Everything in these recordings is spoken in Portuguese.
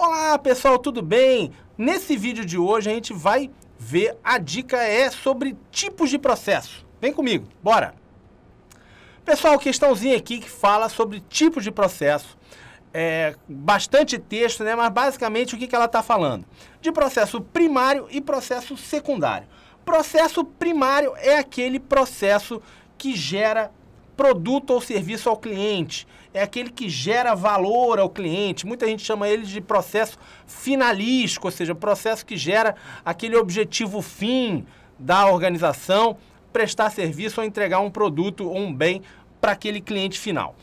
Olá pessoal, tudo bem? Nesse vídeo de hoje a gente vai ver, a dica é sobre tipos de processo. Vem comigo, bora! Pessoal, questãozinha aqui que fala sobre tipos de processo. É, bastante texto, né? mas basicamente o que, que ela está falando? De processo primário e processo secundário. Processo primário é aquele processo que gera produto ou serviço ao cliente, é aquele que gera valor ao cliente. Muita gente chama ele de processo finalístico, ou seja, processo que gera aquele objetivo fim da organização, prestar serviço ou entregar um produto ou um bem para aquele cliente final.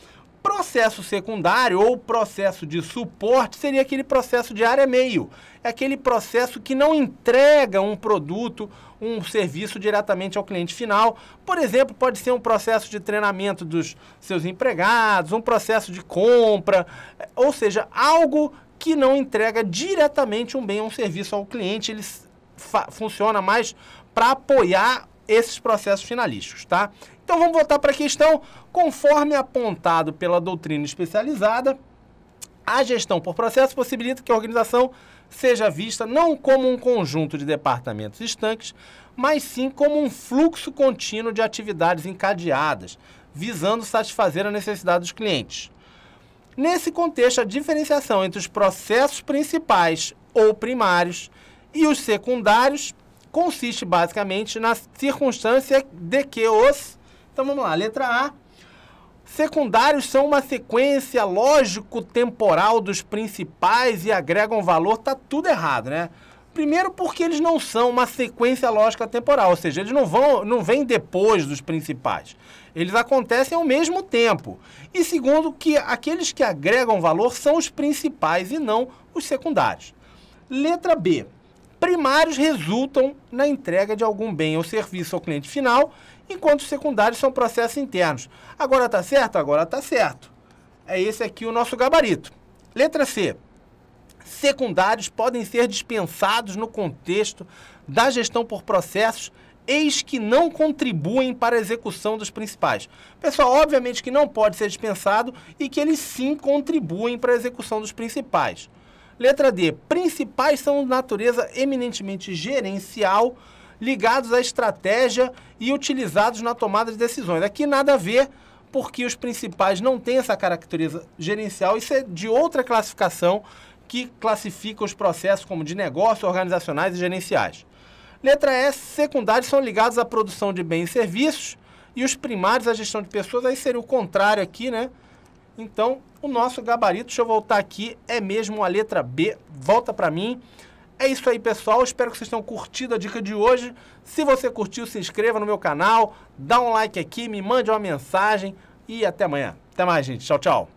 Processo secundário ou processo de suporte seria aquele processo de área meio. É aquele processo que não entrega um produto, um serviço diretamente ao cliente final. Por exemplo, pode ser um processo de treinamento dos seus empregados, um processo de compra, é, ou seja, algo que não entrega diretamente um bem ou um serviço ao cliente. Ele funciona mais para apoiar esses processos finalísticos, tá? Então vamos voltar para a questão. Conforme apontado pela doutrina especializada, a gestão por processo possibilita que a organização seja vista não como um conjunto de departamentos estanques, mas sim como um fluxo contínuo de atividades encadeadas, visando satisfazer a necessidade dos clientes. Nesse contexto, a diferenciação entre os processos principais ou primários e os secundários consiste basicamente na circunstância de que os. Então vamos lá, letra A. Secundários são uma sequência lógico-temporal dos principais e agregam valor. Tá tudo errado, né? Primeiro porque eles não são uma sequência lógica temporal, ou seja, eles não vão, não vêm depois dos principais. Eles acontecem ao mesmo tempo. E segundo que aqueles que agregam valor são os principais e não os secundários. Letra B primários resultam na entrega de algum bem ou serviço ao cliente final, enquanto os secundários são processos internos. Agora está certo? Agora está certo. É esse aqui o nosso gabarito. Letra C. Secundários podem ser dispensados no contexto da gestão por processos, eis que não contribuem para a execução dos principais. Pessoal, obviamente que não pode ser dispensado e que eles sim contribuem para a execução dos principais. Letra D. Principais são de natureza eminentemente gerencial, ligados à estratégia e utilizados na tomada de decisões. Aqui nada a ver, porque os principais não têm essa característica gerencial, isso é de outra classificação que classifica os processos como de negócio, organizacionais e gerenciais. Letra E, secundários são ligados à produção de bens e serviços e os primários à gestão de pessoas, aí seria o contrário aqui, né? Então, o nosso gabarito, deixa eu voltar aqui, é mesmo a letra B. Volta para mim. É isso aí, pessoal. Espero que vocês tenham curtido a dica de hoje. Se você curtiu, se inscreva no meu canal, dá um like aqui, me mande uma mensagem e até amanhã. Até mais, gente. Tchau, tchau.